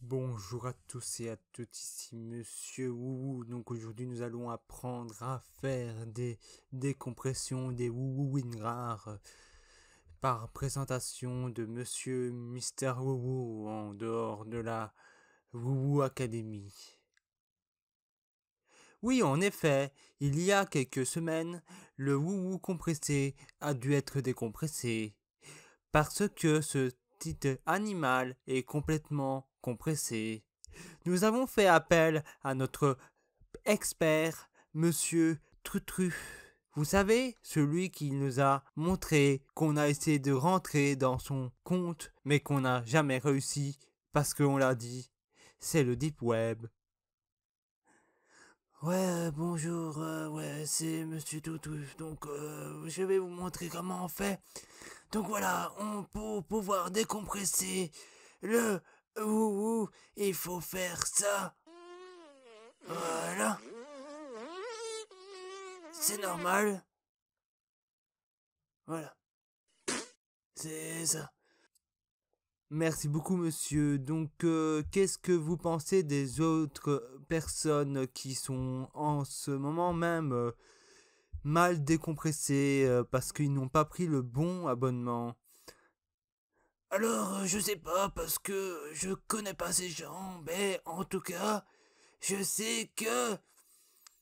Bonjour à tous et à toutes, ici Monsieur Wouhou. Donc aujourd'hui nous allons apprendre à faire des décompressions des Wouhou Winrar euh, par présentation de Monsieur Mister Wouhou en dehors de la Wouhou Academy. Oui, en effet, il y a quelques semaines, le wouhou compressé a dû être décompressé. Parce que ce titre animal est complètement compressé. Nous avons fait appel à notre expert, monsieur Trutru. Vous savez, celui qui nous a montré qu'on a essayé de rentrer dans son compte, mais qu'on n'a jamais réussi parce qu'on l'a dit. C'est le Deep Web. Ouais, euh, bonjour, euh, ouais, c'est Monsieur Toutou donc euh, je vais vous montrer comment on fait. Donc voilà, on, pour pouvoir décompresser le ou il faut faire ça. Voilà. C'est normal. Voilà. C'est ça. Merci beaucoup monsieur. Donc qu'est-ce que vous pensez des autres personnes qui sont en ce moment même euh, mal décompressées euh, parce qu'ils n'ont pas pris le bon abonnement. Alors, je sais pas parce que je connais pas ces gens, mais en tout cas, je sais que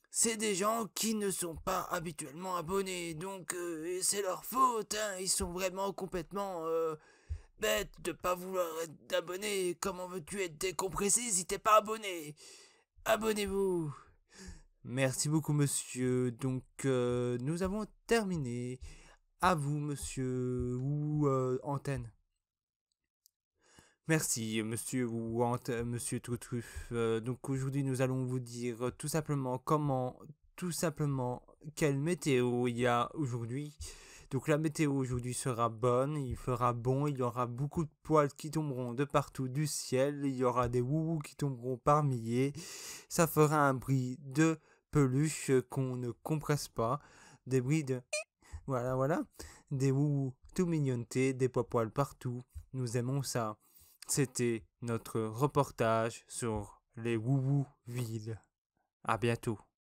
c'est des gens qui ne sont pas habituellement abonnés, donc euh, c'est leur faute, hein, ils sont vraiment complètement bêtes de pas vouloir être abonnés, comment veux-tu être décompressé si t'es pas abonné abonnez-vous. Merci beaucoup, monsieur. Donc, euh, nous avons terminé. À vous, monsieur ou euh, antenne. Merci, monsieur ou antenne, monsieur tout euh, donc aujourd'hui, nous allons vous dire tout simplement comment, tout simplement, quelle météo il y a aujourd'hui. Donc la météo aujourd'hui sera bonne, il fera bon, il y aura beaucoup de poils qui tomberont de partout du ciel, il y aura des wouhou qui tomberont par milliers, ça fera un bruit de peluche qu'on ne compresse pas, des bruits de... Voilà, voilà, des wouhou tout mignonnetés, des poils partout, nous aimons ça. C'était notre reportage sur les wouhou villes. À bientôt.